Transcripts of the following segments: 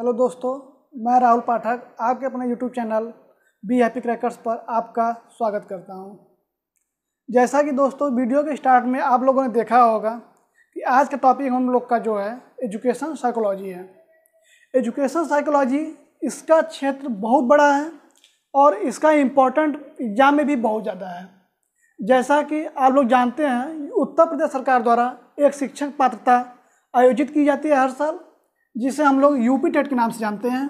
hello दोस्तों मैं राहुल पाठक आपके अपने YouTube channel Be Happy Crackers पर आपका स्वागत करता हूं जैसा कि दोस्तों वीडियो के स्टार्ट में आप लोगों ने देखा होगा कि आज का टॉपिक हम लोग का जो है एजुकेशन साइकोलॉजी है एजुकेशन साइकोलॉजी इसका क्षेत्र बहुत बड़ा है और इसका इम्पोर्टेंट एग्ज़ाम में भी बहुत ज़्यादा है जैसा कि आप लोग जानते हैं उत्तर प्रदेश सरकार द्वारा एक शिक्षक पात्रता आयोजित की जाती है हर साल जिसे हम लोग यूपी टेट के नाम से जानते हैं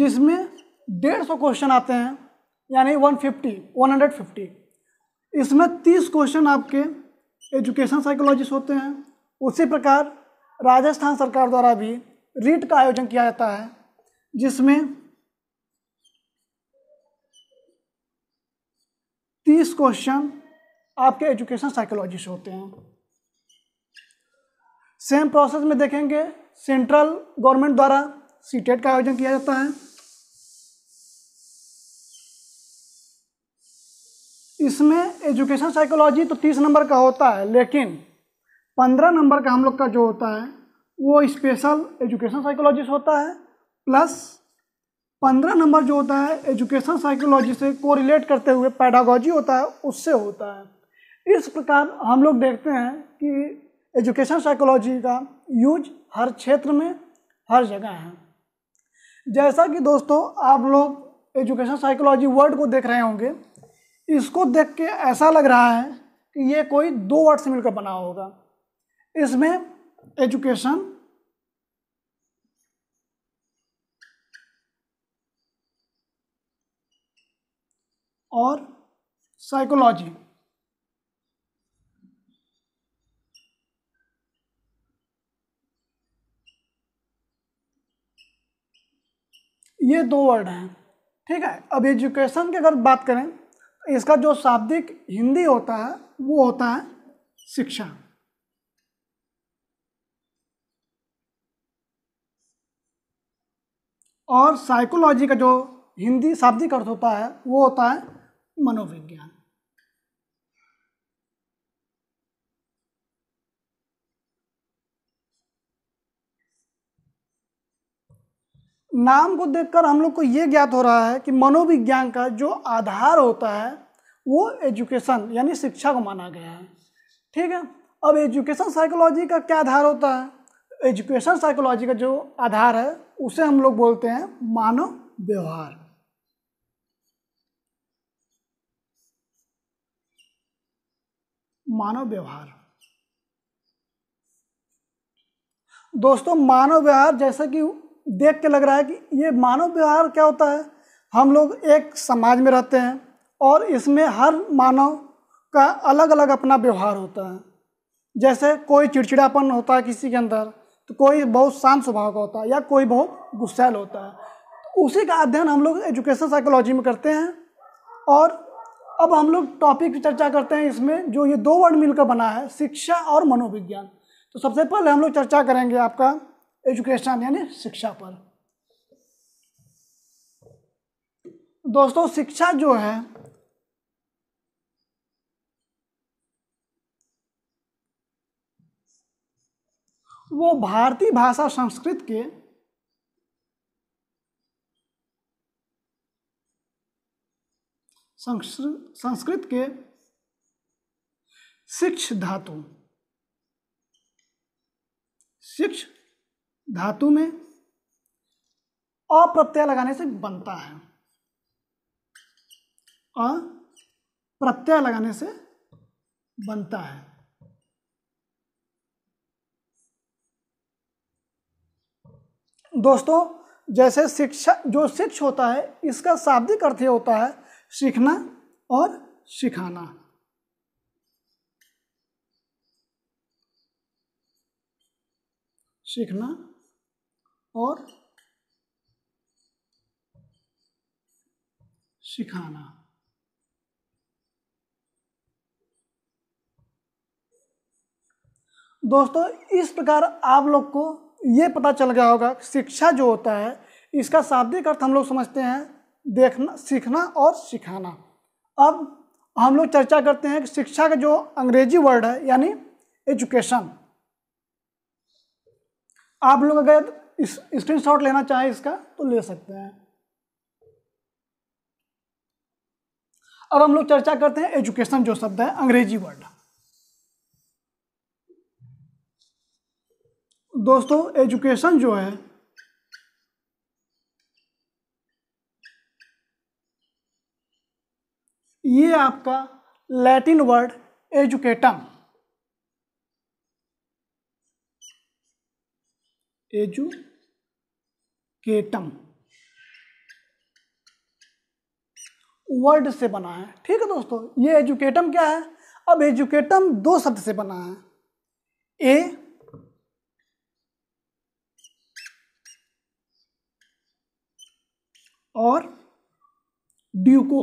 जिसमें डेढ़ सौ क्वेश्चन आते हैं यानी one fifty one hundred fifty इसमें तीस क्वेश्चन आपके एजुकेशन साइकोलॉजिस्ट होते हैं उसी प्रकार राजस्थान सरकार द्वारा भी रीट का आयोजन किया जाता है जिसमें तीस क्वेश्चन आपके एजुकेशन साइकोलॉजिस्ट होते हैं सेम प्रोसेस में देखेंगे सेंट्रल गवर्नमेंट द्वारा सीटेट का आयोजन किया जाता है इसमें एजुकेशन साइकोलॉजी तो तीस नंबर का होता है लेकिन पंद्रह नंबर का हम लोग का जो होता है वो स्पेशल एजुकेशन साइकोलॉजी से होता है प्लस पंद्रह नंबर जो होता है एजुकेशन साइकोलॉजी से को रिलेट करते हुए पैडागॉजी होता है उससे होता है इस प्रकार हम लोग देखते हैं कि एजुकेशन साइकोलॉजी का यूज हर क्षेत्र में हर जगह है जैसा कि दोस्तों आप लोग एजुकेशन साइकोलॉजी वर्ड को देख रहे होंगे इसको देख के ऐसा लग रहा है कि ये कोई दो वर्ड से मिलकर बना होगा इसमें एजुकेशन और साइकोलॉजी ये दो वर्ड हैं ठीक है अब एजुकेशन की अगर बात करें इसका जो शाब्दिक हिंदी होता है वो होता है शिक्षा और साइकोलॉजी का जो हिंदी शाब्दिक अर्थ होता है वो होता है मनोविज्ञान नाम को देखकर हम लोग को ये ज्ञात हो रहा है कि मनोविज्ञान का जो आधार होता है वो एजुकेशन यानी शिक्षा को माना गया है ठीक है अब एजुकेशन साइकोलॉजी का क्या आधार होता है एजुकेशन साइकोलॉजी का जो आधार है उसे हम लोग बोलते हैं मानव व्यवहार मानव व्यवहार दोस्तों मानव व्यवहार जैसा कि देख के लग रहा है कि ये मानव व्यवहार क्या होता है हम लोग एक समाज में रहते हैं और इसमें हर मानव का अलग अलग अपना व्यवहार होता है जैसे कोई चिड़चिड़ापन होता है किसी के अंदर तो कोई बहुत शांत स्वभाव का होता है या कोई बहुत गुस्सैल होता है तो उसी का अध्ययन हम लोग एजुकेशन साइकोलॉजी में करते हैं और अब हम लोग टॉपिक की चर्चा करते हैं इसमें जो ये दो वर्ड मिलकर बना है शिक्षा और मनोविज्ञान तो सबसे पहले हम लोग चर्चा करेंगे आपका एजुकेशन यानी शिक्षा पर दोस्तों शिक्षा जो है वो भारतीय भाषा संस्कृत के संस्कृत के शिक्ष धातु शिक्ष धातु में अप्रत्यय लगाने से बनता है अ प्रत्यय लगाने से बनता है दोस्तों जैसे शिक्षा जो शिक्ष होता है इसका शाब्दिक अर्थ होता है सीखना और सिखाना सीखना और सिखाना दोस्तों इस प्रकार आप लोग को ये पता चल गया होगा शिक्षा जो होता है इसका शाब्दिक अर्थ हम लोग समझते हैं देखना सीखना और सिखाना अब हम लोग चर्चा करते हैं कि शिक्षा का जो अंग्रेजी वर्ड है यानी एजुकेशन आप लोग अगर स्क्रीन स्क्रीनशॉट लेना चाहे इसका तो ले सकते हैं अब हम लोग चर्चा करते हैं एजुकेशन जो शब्द है अंग्रेजी वर्ड दोस्तों एजुकेशन जो है ये आपका Latin word educatum educatum word से बना है ठीक है दोस्तों ये एजुकेटम क्या है अब एजुकेटम दो शब्द से बना है ए और ड्यूको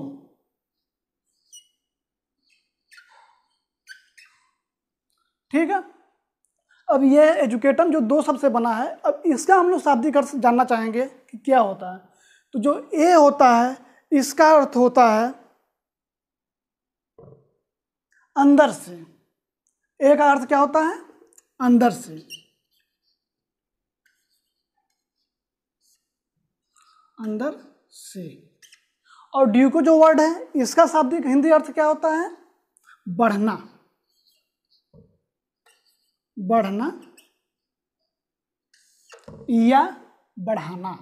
ठीक है अब ये एजुकेटन जो दो शब्द से बना है अब इसका हम लोग शाब्दिक अर्थ जानना चाहेंगे कि क्या होता है तो जो ए होता है इसका अर्थ होता है अंदर से ए का अर्थ क्या होता है अंदर से अंदर से और को जो वर्ड है इसका शाब्दिक हिंदी अर्थ क्या होता है बढ़ना बढ़ना या बढ़ाना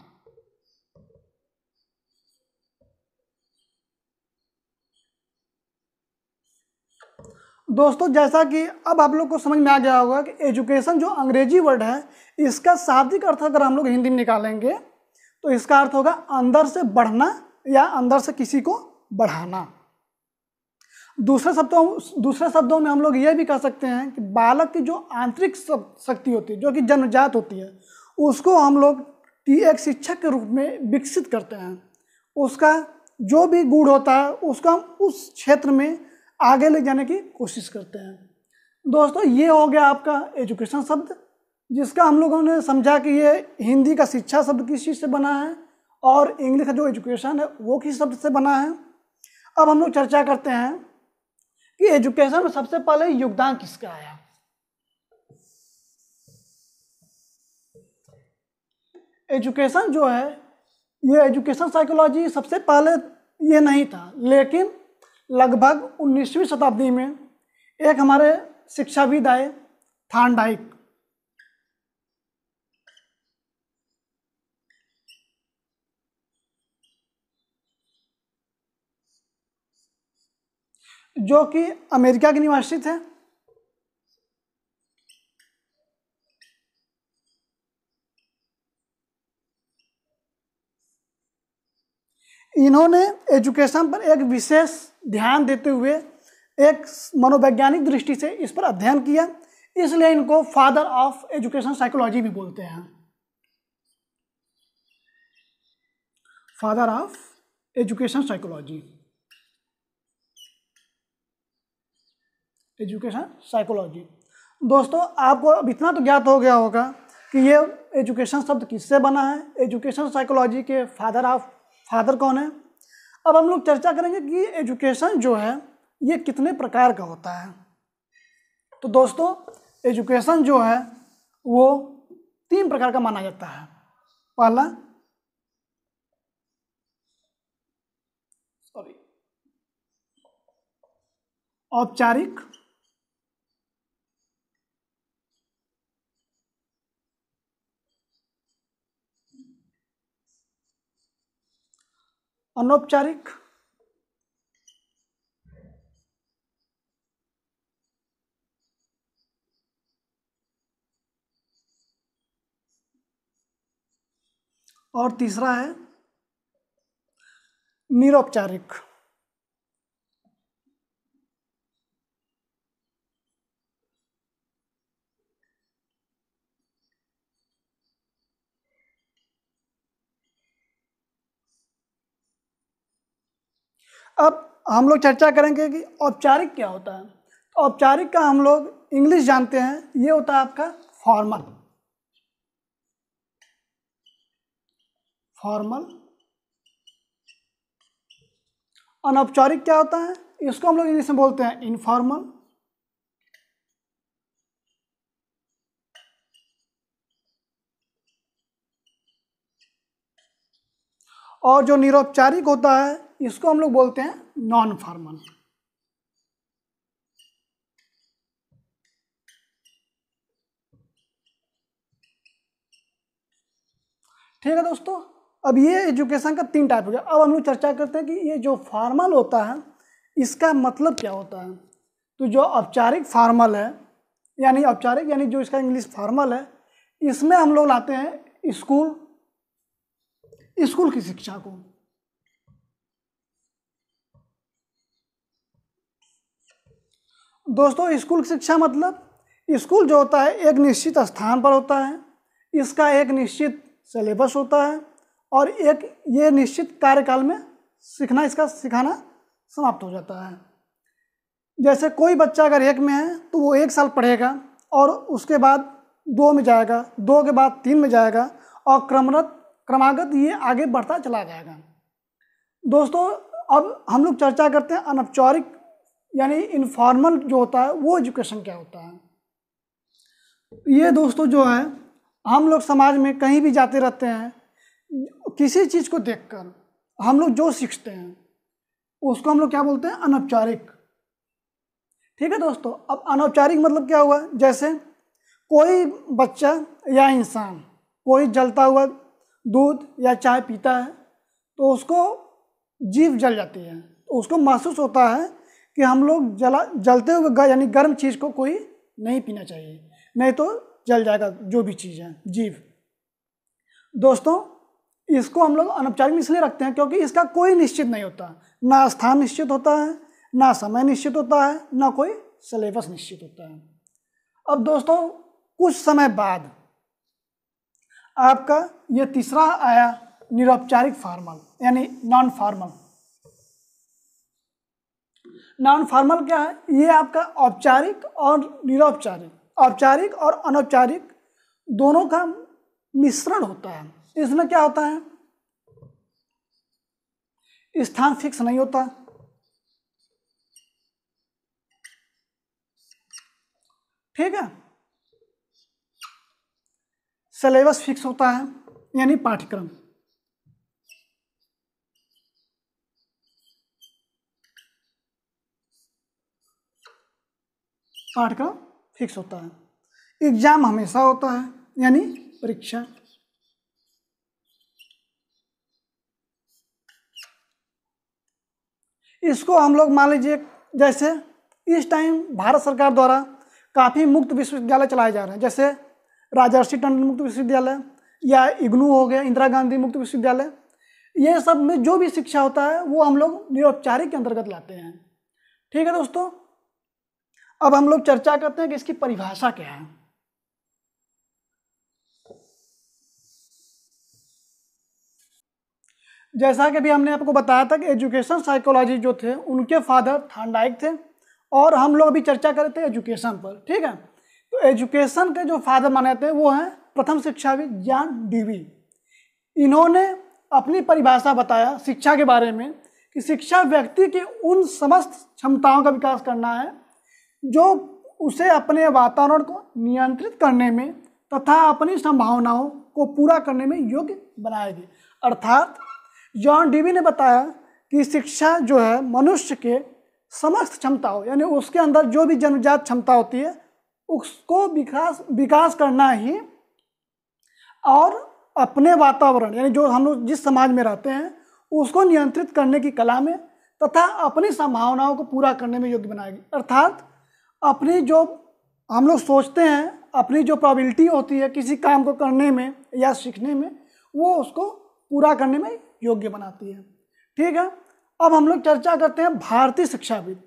दोस्तों जैसा कि अब आप लोग को समझ में आ गया होगा कि एजुकेशन जो अंग्रेजी वर्ड है इसका शाब्दिक अर्थ अगर हम लोग हिंदी में निकालेंगे तो इसका अर्थ होगा अंदर से बढ़ना या अंदर से किसी को बढ़ाना दूसरे शब्दों दूसरे शब्दों में हम लोग ये भी कह सकते हैं कि बालक की जो आंतरिक शक्ति होती है जो कि जन्मजात होती है उसको हम लोग एक शिक्षक के रूप में विकसित करते हैं उसका जो भी गुण होता है उसको हम उस क्षेत्र में आगे ले जाने की कोशिश करते हैं दोस्तों ये हो गया आपका एजुकेशन शब्द जिसका हम लोगों ने समझा कि ये हिंदी का शिक्षा शब्द किस चीज़ से बना है और इंग्लिश का जो एजुकेशन है वो किस शब्द से बना है अब हम लोग चर्चा करते हैं कि एजुकेशन में सबसे पहले योगदान किसका आया एजुकेशन जो है ये एजुकेशन साइकोलॉजी सबसे पहले ये नहीं था लेकिन लगभग 19वीं शताब्दी में एक हमारे शिक्षाविद आए थानडाइक जो कि अमेरिका के निवासी थे इन्होंने एजुकेशन पर एक विशेष ध्यान देते हुए एक मनोवैज्ञानिक दृष्टि से इस पर अध्ययन किया इसलिए इनको फादर ऑफ एजुकेशन साइकोलॉजी भी बोलते हैं father of education psychology education psychology दोस्तों आपको अब इतना तो ज्ञात हो गया होगा कि ये एजुकेशन शब्द किससे बना है एजुकेशन साइकोलॉजी के फादर ऑफ फादर कौन है अब हम लोग चर्चा करेंगे कि एजुकेशन जो है ये कितने प्रकार का होता है तो दोस्तों एजुकेशन जो है वो तीन प्रकार का माना जाता है पहला सॉरी औपचारिक अनौपचारिक और तीसरा है निरौपचारिक अब हम लोग चर्चा करेंगे कि औपचारिक क्या होता है तो औपचारिक का हम लोग इंग्लिश जानते हैं ये होता है आपका फॉर्मल फॉर्मल अनौपचारिक क्या होता है इसको हम लोग इंग्लिश में बोलते हैं इनफॉर्मल और जो निरौपचारिक होता है इसको हम लोग बोलते हैं नॉन फॉर्मल ठीक है दोस्तों अब ये एजुकेशन का तीन टाइप हो गया अब हम लोग चर्चा करते हैं कि ये जो फॉर्मल होता है इसका मतलब क्या होता है तो जो औपचारिक फॉर्मल है यानी औपचारिक यानी जो इसका इंग्लिश फॉर्मल है इसमें हम लोग लाते हैं स्कूल स्कूल की शिक्षा को दोस्तों स्कूल शिक्षा मतलब स्कूल जो होता है एक निश्चित स्थान पर होता है इसका एक निश्चित सिलेबस होता है और एक ये निश्चित कार्यकाल में सीखना इसका सिखाना समाप्त हो जाता है जैसे कोई बच्चा अगर एक में है तो वो एक साल पढ़ेगा और उसके बाद दो में जाएगा दो के बाद तीन में जाएगा और क्रमरत क्रमागत ये आगे बढ़ता चला जाएगा दोस्तों अब हम लोग चर्चा करते हैं अनौपचारिक यानी इनफॉर्मल जो होता है वो एजुकेशन क्या होता है ये दोस्तों जो है हम लोग समाज में कहीं भी जाते रहते हैं किसी चीज़ को देखकर हम लोग जो सीखते हैं उसको हम लोग क्या बोलते हैं अनौपचारिक ठीक है दोस्तों अब अनौपचारिक मतलब क्या हुआ जैसे कोई बच्चा या इंसान कोई जलता हुआ दूध या चाय पीता है तो उसको जीव जल जाती है तो उसको महसूस होता है कि हम लोग जला जलते हुए यानी गर्म चीज़ को कोई नहीं पीना चाहिए नहीं तो जल जाएगा जो भी चीज़ है जीव दोस्तों इसको हम लोग अनौपचारिक इसलिए रखते हैं क्योंकि इसका कोई निश्चित नहीं होता ना स्थान निश्चित होता है ना समय निश्चित होता है ना कोई सिलेबस निश्चित होता है अब दोस्तों कुछ समय बाद आपका ये तीसरा आया निरौपचारिक फार्मल यानी नॉन फार्मल नॉन फॉर्मल क्या है ये आपका औपचारिक और निरौपचारिक औपचारिक और अनौपचारिक दोनों का मिश्रण होता है इसमें क्या होता है स्थान फिक्स नहीं होता ठीक है सिलेबस फिक्स होता है यानी पाठ्यक्रम पाठ्यक्रम फिक्स होता है एग्जाम हमेशा होता है यानी परीक्षा इसको हम लोग मान लीजिए जैसे इस टाइम भारत सरकार द्वारा काफ़ी मुक्त विश्वविद्यालय चलाए जा रहे हैं जैसे राजर्षि टंडन मुक्त विश्वविद्यालय या इग्नू हो गया इंदिरा गांधी मुक्त विश्वविद्यालय ये सब में जो भी शिक्षा होता है वो हम लोग निरौपचारिक के अंतर्गत लाते हैं ठीक है दोस्तों अब हम लोग चर्चा करते हैं कि इसकी परिभाषा क्या है जैसा कि अभी हमने आपको बताया था कि एजुकेशन साइकोलॉजी जो थे उनके फादर थांडाइक थे और हम लोग अभी चर्चा कर रहे थे एजुकेशन पर ठीक है तो एजुकेशन के जो फादर माने जाते हैं वो हैं प्रथम शिक्षाविद जान डीवी इन्होंने अपनी परिभाषा बताया शिक्षा के बारे में कि शिक्षा व्यक्ति की उन समस्त क्षमताओं का विकास करना है जो उसे अपने वातावरण को नियंत्रित करने में तथा अपनी संभावनाओं को पूरा करने में योग्य बनाएगी अर्थात जॉन डीवी ने बताया कि शिक्षा जो है मनुष्य के समस्त क्षमता हो यानी उसके अंदर जो भी जन्मजात क्षमता होती है उसको विकास विकास करना ही और अपने वातावरण यानी जो हम लोग जिस समाज में रहते हैं उसको नियंत्रित करने की कला में तथा अपनी संभावनाओं को पूरा करने में योग्य बनाएगी अर्थात अपनी जो हम लोग सोचते हैं अपनी जो प्रॉबिलिटी होती है किसी काम को करने में या सीखने में वो उसको पूरा करने में योग्य बनाती है ठीक है अब हम लोग चर्चा करते हैं भारतीय शिक्षाविद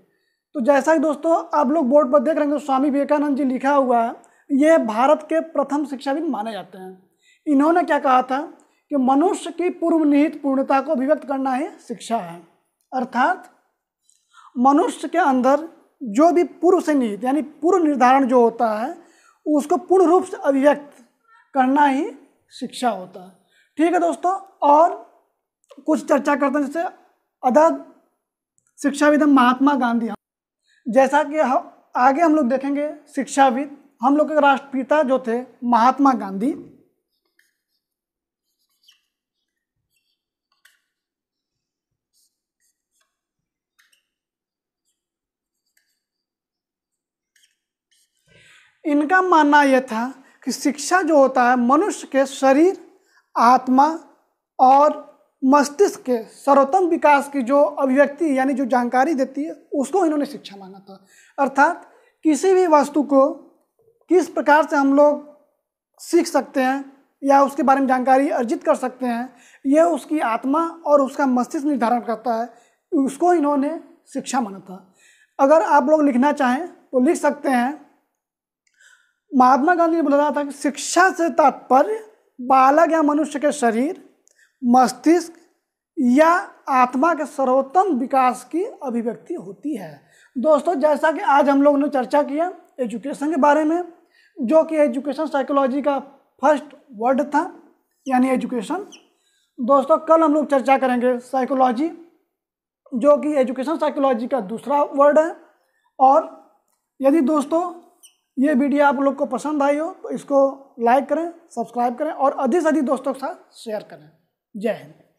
तो जैसा कि दोस्तों आप लोग बोर्ड पर देख रहे हैं स्वामी विवेकानंद जी लिखा हुआ है ये भारत के प्रथम शिक्षाविद माने जाते हैं इन्होंने क्या कहा था कि मनुष्य की पूर्व निहित पूर्णता को अभिव्यक्त करना ही शिक्षा है अर्थात मनुष्य के अंदर जो भी पूर्व निहित यानी पूर्व निर्धारण जो होता है उसको पूर्ण रूप से अभिव्यक्त करना ही शिक्षा होता है ठीक है दोस्तों और कुछ चर्चा करते हैं जैसे अदद शिक्षाविद महात्मा गांधी जैसा कि हम आगे हम लोग देखेंगे शिक्षाविद हम लोग के राष्ट्रपिता जो थे महात्मा गांधी इनका मानना यह था कि शिक्षा जो होता है मनुष्य के शरीर आत्मा और मस्तिष्क के सर्वोत्तम विकास की जो अभिव्यक्ति यानी जो जानकारी देती है उसको इन्होंने शिक्षा माना था अर्थात किसी भी वस्तु को किस प्रकार से हम लोग सीख सकते हैं या उसके बारे में जानकारी अर्जित कर सकते हैं यह उसकी आत्मा और उसका मस्तिष्क निर्धारण करता है उसको इन्होंने शिक्षा माना था अगर आप लोग लिखना चाहें तो लिख सकते हैं महात्मा गांधी ने बोला रहा था कि शिक्षा से तात्पर्य बालक या मनुष्य के शरीर मस्तिष्क या आत्मा के सर्वोत्तम विकास की अभिव्यक्ति होती है दोस्तों जैसा कि आज हम लोग ने चर्चा किया एजुकेशन के बारे में जो कि एजुकेशन साइकोलॉजी का फर्स्ट वर्ड था यानी एजुकेशन दोस्तों कल हम लोग चर्चा करेंगे साइकोलॉजी जो कि एजुकेशन साइकोलॉजी का दूसरा वर्ड है और यदि दोस्तों ये वीडियो आप लोग को पसंद आई हो तो इसको लाइक करें सब्सक्राइब करें और अधिक से अधिक दोस्तों के साथ शेयर करें जय हिंद